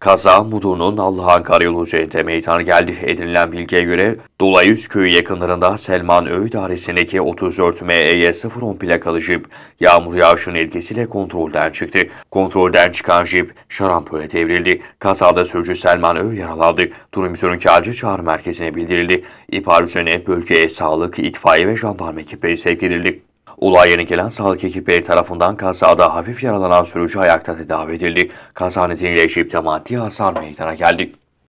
Kaza Mudu'nun Allah'a Karayolu CT meydana geldi. Edinilen bilgiye göre Dolayüz köyü yakınlarında Selman Öğü dairesindeki 34 ME-01 plakalı jip yağmur yağışının etkisiyle kontrolden çıktı. Kontrolden çıkan jip şarampole devrildi. Kazada sürücü Selman Öğü yaralandı. Durum sürünkârcı çağrı merkezine bildirildi. İhbar üzerine bölgeye sağlık, itfaiye ve jandarma ekipleri sevk edildi. Olay yerine gelen sağlık ekipleri tarafından kazada hafif yaralanan sürücü ayakta tedavi edildi. Kaza nedeniyle cipte maddi hasar meydana geldi.